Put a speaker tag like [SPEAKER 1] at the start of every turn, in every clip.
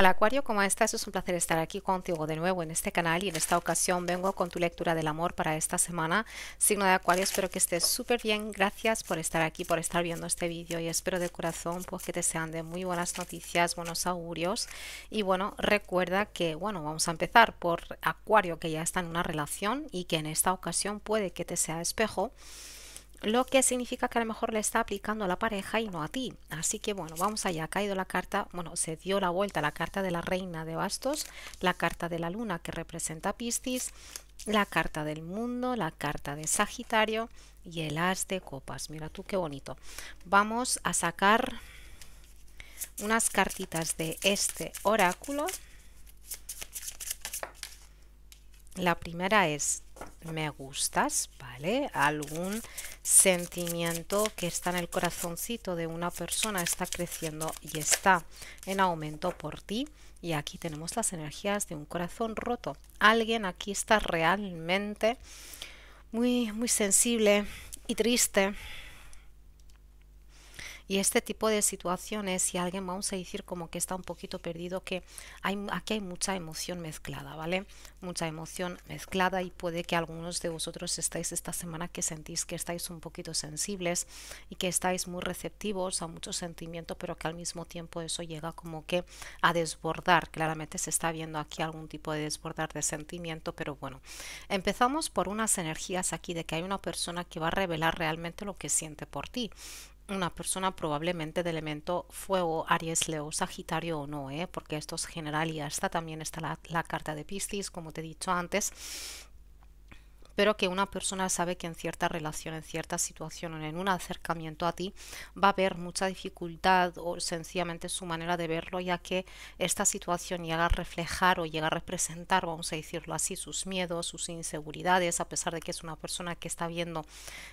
[SPEAKER 1] Hola Acuario, ¿cómo estás? Es un placer estar aquí contigo de nuevo en este canal y en esta ocasión vengo con tu lectura del amor para esta semana. Signo de Acuario, espero que estés súper bien. Gracias por estar aquí, por estar viendo este vídeo y espero de corazón pues, que te sean de muy buenas noticias, buenos augurios. Y bueno, recuerda que, bueno, vamos a empezar por Acuario que ya está en una relación y que en esta ocasión puede que te sea espejo lo que significa que a lo mejor le está aplicando a la pareja y no a ti. Así que bueno, vamos allá, ha caído la carta, bueno, se dio la vuelta la carta de la reina de bastos, la carta de la luna que representa a Piscis, la carta del mundo, la carta de Sagitario y el as de copas. Mira tú qué bonito. Vamos a sacar unas cartitas de este oráculo. La primera es me gustas, ¿vale? Algún sentimiento que está en el corazoncito de una persona está creciendo y está en aumento por ti. Y aquí tenemos las energías de un corazón roto. Alguien aquí está realmente muy, muy sensible y triste y este tipo de situaciones, si alguien vamos a decir como que está un poquito perdido, que hay, aquí hay mucha emoción mezclada, ¿vale? Mucha emoción mezclada y puede que algunos de vosotros estáis esta semana que sentís que estáis un poquito sensibles y que estáis muy receptivos a mucho sentimiento, pero que al mismo tiempo eso llega como que a desbordar. Claramente se está viendo aquí algún tipo de desbordar de sentimiento, pero bueno, empezamos por unas energías aquí de que hay una persona que va a revelar realmente lo que siente por ti una persona probablemente de elemento fuego, Aries, Leo, Sagitario o no, ¿eh? porque esto es general y hasta también está la, la carta de Piscis, como te he dicho antes pero que una persona sabe que en cierta relación, en cierta situación, en un acercamiento a ti, va a haber mucha dificultad o sencillamente su manera de verlo, ya que esta situación llega a reflejar o llega a representar, vamos a decirlo así, sus miedos, sus inseguridades, a pesar de que es una persona que está viendo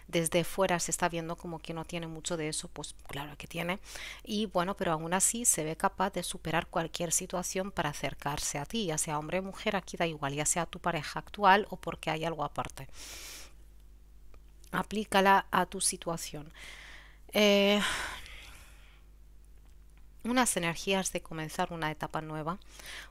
[SPEAKER 1] desde fuera, se está viendo como que no tiene mucho de eso, pues claro que tiene, y bueno, pero aún así se ve capaz de superar cualquier situación para acercarse a ti, ya sea hombre o mujer, aquí da igual, ya sea tu pareja actual o porque hay algo aparte Aplícala a tu situación. Eh, unas energías de comenzar una etapa nueva,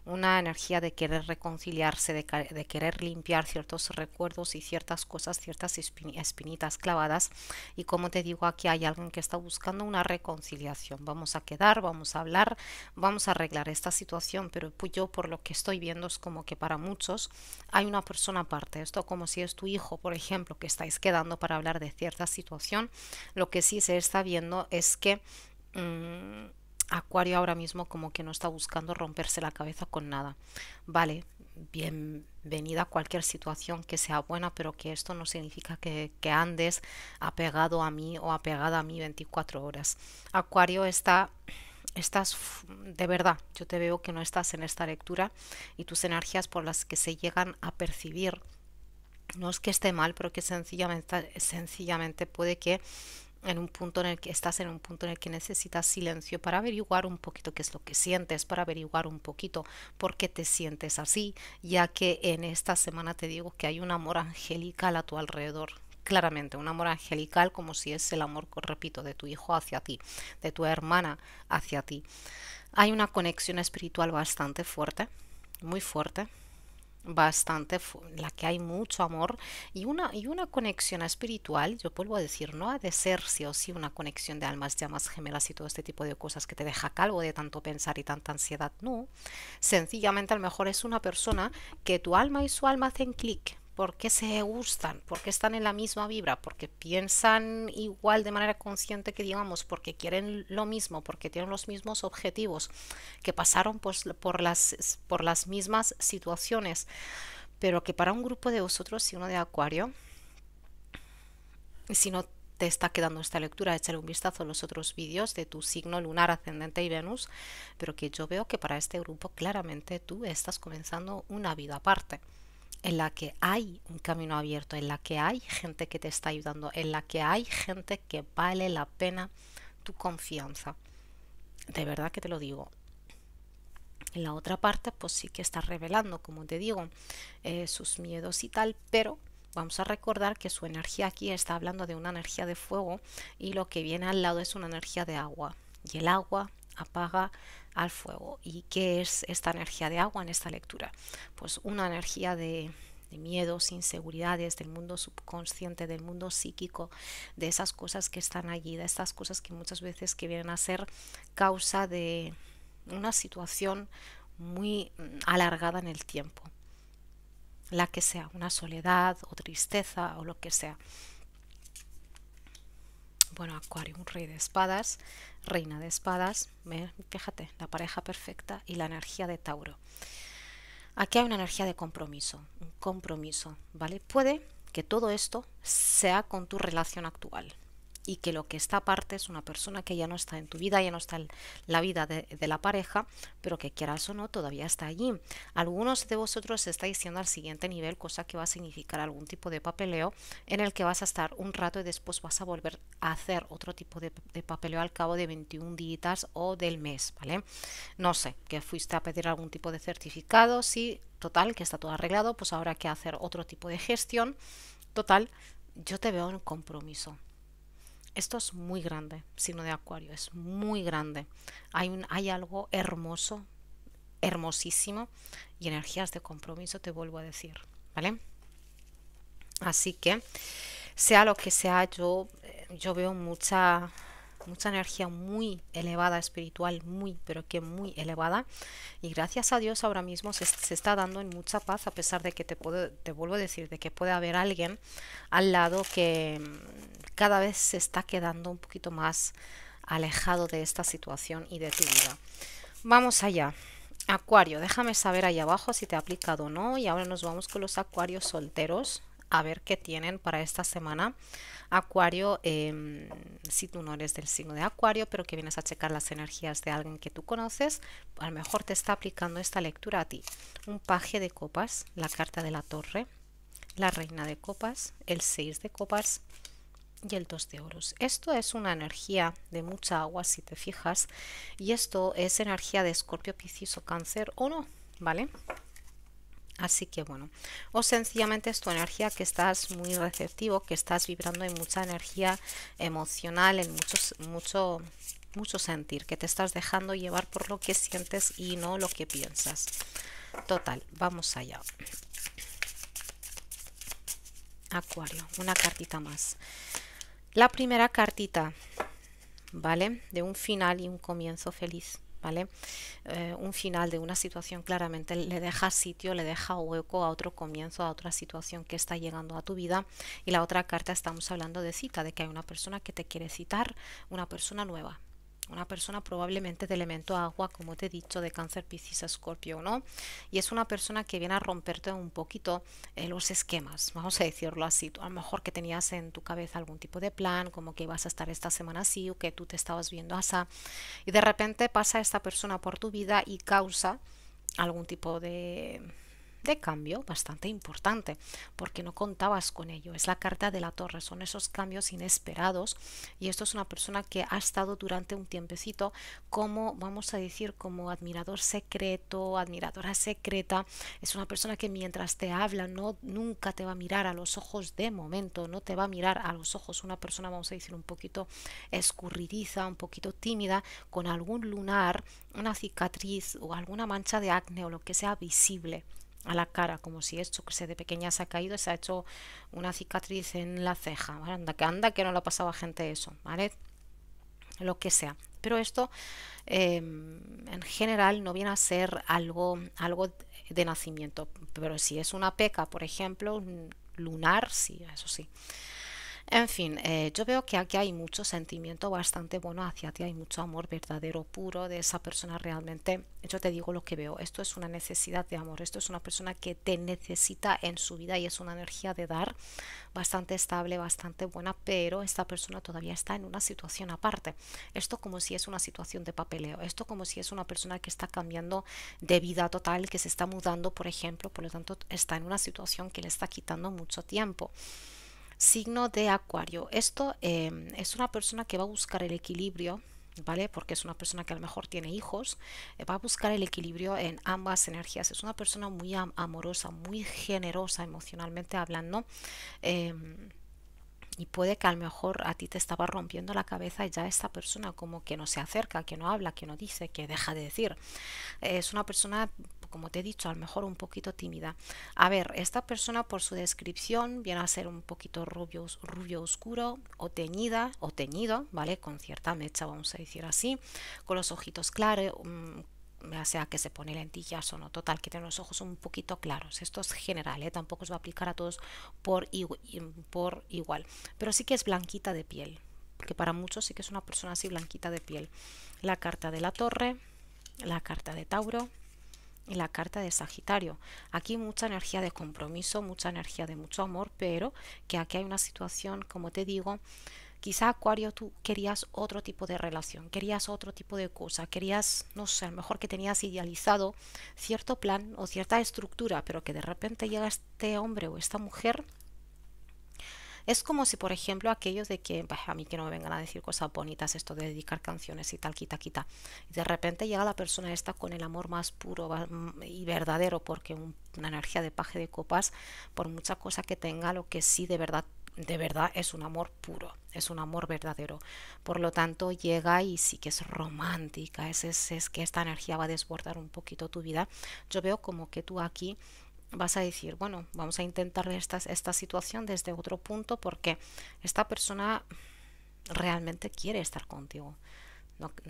[SPEAKER 1] una energía de querer reconciliarse, de, querer limpiar ciertos recuerdos y ciertas cosas, ciertas espinitas clavadas. Y como te digo, aquí hay alguien que está buscando una reconciliación. Vamos a quedar, vamos a hablar, vamos a arreglar esta situación, pero yo por lo que estoy viendo es como que para muchos hay una persona aparte. Esto como si es tu hijo, por ejemplo, que estáis quedando para hablar de cierta situación. Lo que sí se está viendo es que... Mm, Acuario ahora mismo como que no está buscando romperse la cabeza con nada. Vale, bienvenida a cualquier situación que sea buena, pero que esto no significa que, que andes apegado a mí o apegada a mí 24 horas. Acuario está estás de verdad, yo te veo que no estás en esta lectura y tus energías por las que se llegan a percibir no es que esté mal, pero que sencillamente, sencillamente puede que en un punto en el que estás en un punto en el que necesitas silencio para averiguar un poquito qué es lo que sientes, para averiguar un poquito por qué te sientes así, ya que en esta semana te digo que hay un amor angelical a tu alrededor. Claramente, un amor angelical como si es el amor, repito, de tu hijo hacia ti, de tu hermana hacia ti. Hay una conexión espiritual bastante fuerte, muy fuerte, bastante, la que hay mucho amor y una, y una conexión espiritual, yo vuelvo a decir, no ha de ser sí o sí una conexión de almas, llamas gemelas y todo este tipo de cosas que te deja calvo de tanto pensar y tanta ansiedad, no. Sencillamente a lo mejor es una persona que tu alma y su alma hacen clic, porque se gustan? porque están en la misma vibra? ¿Porque piensan igual de manera consciente que digamos? ¿Porque quieren lo mismo? ¿Porque tienen los mismos objetivos? ¿Que pasaron pues, por, las, mismas situaciones? Pero que para un grupo de vosotros, si uno de Acuario, si no te está quedando esta lectura, échale un vistazo a los otros vídeos de tu signo lunar, ascendente y Venus, pero que yo veo que para este grupo claramente tú estás comenzando una vida aparte en la que hay un camino abierto, en la que hay gente que te está ayudando, en la que hay gente que vale la pena tu confianza. De verdad que te lo digo. En la otra parte, pues sí que está revelando, como te digo, eh, sus miedos y tal, pero vamos a recordar que su energía aquí está hablando de una energía de fuego y lo que viene al lado es una energía de agua. Y el agua apaga al fuego. ¿Y qué es esta energía de agua en esta lectura? Pues una energía de, miedos, inseguridades, del mundo subconsciente, del mundo psíquico, de esas cosas que están allí, de estas cosas que muchas veces que vienen a ser causa de una situación muy mm, alargada en el tiempo, la que sea, una soledad o tristeza o lo que sea. Bueno, Acuario, un rey de espadas, reina de espadas. Fíjate, la pareja perfecta y la energía de Tauro. Aquí hay una energía de compromiso, un compromiso, ¿vale? Puede que todo esto sea con tu relación actual, y que lo que está aparte es una persona que ya no está en tu vida, ya no está en la vida de, la pareja, pero que quieras o no, todavía está allí. Algunos de vosotros estáis yendo al siguiente nivel, cosa que va a significar algún tipo de papeleo en el que vas a estar un rato y después vas a volver a hacer otro tipo de, papeleo al cabo de 21 días o del mes, ¿vale? No sé, que fuiste a pedir algún tipo de certificado, sí, total, que está todo arreglado, pues habrá que hacer otro tipo de gestión. Total, yo te veo en compromiso esto es muy grande, signo de Acuario, es muy grande. Hay, un, hay algo hermoso, hermosísimo y energías de compromiso, te vuelvo a decir, ¿vale? Así que, sea lo que sea, yo, eh, yo veo mucha mucha energía muy elevada, espiritual, muy, pero que muy elevada. Y gracias a Dios ahora mismo se, está dando en mucha paz, a pesar de que te, puedo, te vuelvo a decir, de que puede haber alguien al lado que mm, cada vez se está quedando un poquito más alejado de esta situación y de tu vida. Vamos allá. Acuario, déjame saber ahí abajo si te ha aplicado o no. Y ahora nos vamos con los acuarios solteros a ver qué tienen para esta semana. Acuario, em, si tú no eres del signo de Acuario, pero que vienes a checar las energías de alguien que tú conoces, a lo mejor te está aplicando esta lectura a ti. Un paje de copas, la carta de la torre, la reina de copas, el 6 de copas y el 2 de oros. Esto es una energía de mucha agua, si te fijas, y esto es energía de escorpio, piscis o cáncer o no, ¿vale? Así que bueno, o sencillamente es tu energía que estás muy receptivo, que estás vibrando en mucha energía emocional, en muchos, mucho, mucho sentir, que te estás dejando llevar por lo que sientes y no lo que piensas. Total, vamos allá. Acuario, una cartita más. La primera cartita, ¿vale? De un final y un comienzo feliz. ¿vale? Eh, un final de una situación claramente le deja sitio, le deja hueco a otro comienzo, a otra situación que está llegando a tu vida. Y la otra carta estamos hablando de cita, de que hay una persona que te quiere citar, una persona nueva una persona probablemente de elemento agua, como te he dicho, de cáncer, piscis, escorpio, ¿no? Y es una persona que viene a romperte un poquito eh, los esquemas, vamos a decirlo así. a lo mejor que tenías en tu cabeza algún tipo de plan, como que ibas a estar esta semana así o que tú te estabas viendo así, y de repente pasa esta persona por tu vida y causa algún tipo de de cambio bastante importante porque no contabas con ello. Es la carta de la torre, son esos cambios inesperados y esto es una persona que ha estado durante un tiempecito como, vamos a decir, como admirador secreto, admiradora secreta. Es una persona que mientras te habla no, nunca te va a mirar a los ojos de momento, no te va a mirar a los ojos. Una persona, vamos a decir, un poquito escurridiza, un poquito tímida, con algún lunar, una cicatriz o alguna mancha de acné o lo que sea visible a la cara, como si esto que se de pequeña se ha caído, se ha hecho una cicatriz en la ceja, anda que anda que no le ha pasado a gente eso, ¿vale? Lo que sea. Pero esto em, en general no viene a ser algo, algo de nacimiento, pero si es una peca, por ejemplo, lunar, sí, eso sí. En fin, eh, yo veo que aquí hay mucho sentimiento bastante bueno hacia ti, hay mucho amor verdadero, puro de esa persona realmente. Yo te digo lo que veo, esto es una necesidad de amor, esto es una persona que te necesita en su vida y es una energía de dar bastante estable, bastante buena, pero esta persona todavía está en una situación aparte. Esto como si es una situación de papeleo, esto como si es una persona que está cambiando de vida total, que se está mudando, por ejemplo, por lo tanto está en una situación que le está quitando mucho tiempo signo de Acuario. Esto em, es una persona que va a buscar el equilibrio, ¿vale? Porque es una persona que a lo mejor tiene hijos, eh, va a buscar el equilibrio en ambas energías. Es una persona muy amorosa, muy generosa emocionalmente hablando. Em, y puede que a lo mejor a ti te estaba rompiendo la cabeza ya esta persona como que no se acerca, que no habla, que no dice, que deja de decir. Es una persona, como te he dicho, a lo mejor un poquito tímida. A ver, esta persona por su descripción viene a ser un poquito rubio, rubio oscuro o teñida o teñido, ¿vale? Con cierta mecha, vamos a decir así, con los ojitos claros mm, ya sea que se pone lentillas o no, total, que tiene los ojos un poquito claros. Esto es general, ¿eh? tampoco se va a aplicar a todos por, por igual. Pero sí que es blanquita de piel, que para muchos sí que es una persona así blanquita de piel. La carta de la torre, la carta de Tauro y la carta de Sagitario. Aquí mucha energía de compromiso, mucha energía de mucho amor, pero que aquí hay una situación, como te digo, Quizá Acuario tú querías otro tipo de relación, querías otro tipo de cosa, querías, no sé, a lo mejor que tenías idealizado cierto plan o cierta estructura, pero que de repente llega este hombre o esta mujer. Es como si, por ejemplo, aquellos de que, a mí que no me vengan a decir cosas bonitas, esto de dedicar canciones y tal, quita, quita. Y de repente llega la persona esta con el amor más puro mm, y verdadero, porque una energía de paje de copas, por mucha cosa que tenga, lo que sí de verdad de verdad es un amor puro, es un amor verdadero. Por lo tanto, llega y sí que es romántica, es, es, que esta energía va a desbordar un poquito tu vida. Yo veo como que tú aquí vas a decir, bueno, vamos a intentar esta situación desde otro punto porque esta persona realmente quiere estar contigo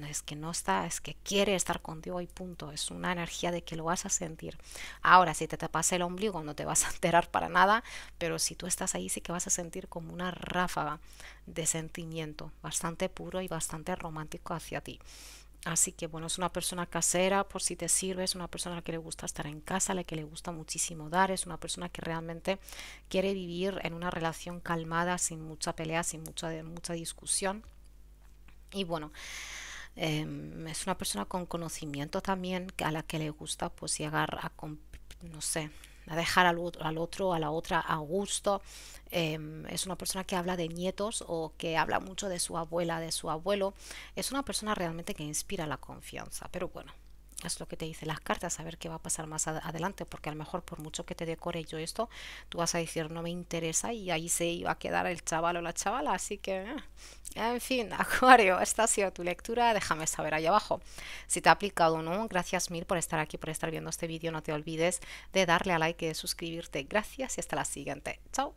[SPEAKER 1] es que no está, es que quiere estar contigo y punto. Es una energía de que lo vas a sentir. Ahora, si te tapas el ombligo, no te vas a enterar para nada, pero si tú estás ahí, sí que vas a sentir como una ráfaga de sentimiento bastante puro y bastante romántico hacia ti. Así que bueno, es una persona casera por si te sirve, es una persona a la que le gusta estar en casa, a la que le gusta muchísimo dar, es una persona que realmente quiere vivir en una relación calmada, sin mucha pelea, sin mucha, mucha discusión y bueno, em, es una persona con conocimiento también a la que le gusta pues llegar a, no sé, a dejar al otro, al otro, a la otra a gusto. Em, es una persona que habla de nietos o que habla mucho de su abuela, de su abuelo. Es una persona realmente que inspira la confianza, pero bueno, es lo que te dicen las cartas, a ver qué va a pasar más adelante, porque a lo mejor por mucho que te decore yo esto, tú vas a decir no me interesa y ahí se iba a quedar el chaval o la chavala, así que... Eh, en fin, Acuario, esta ha sido tu lectura, déjame saber ahí abajo si te ha aplicado o no. Gracias mil por estar aquí, por estar viendo este vídeo, no te olvides de darle a like y de suscribirte. Gracias y hasta la siguiente. Chao.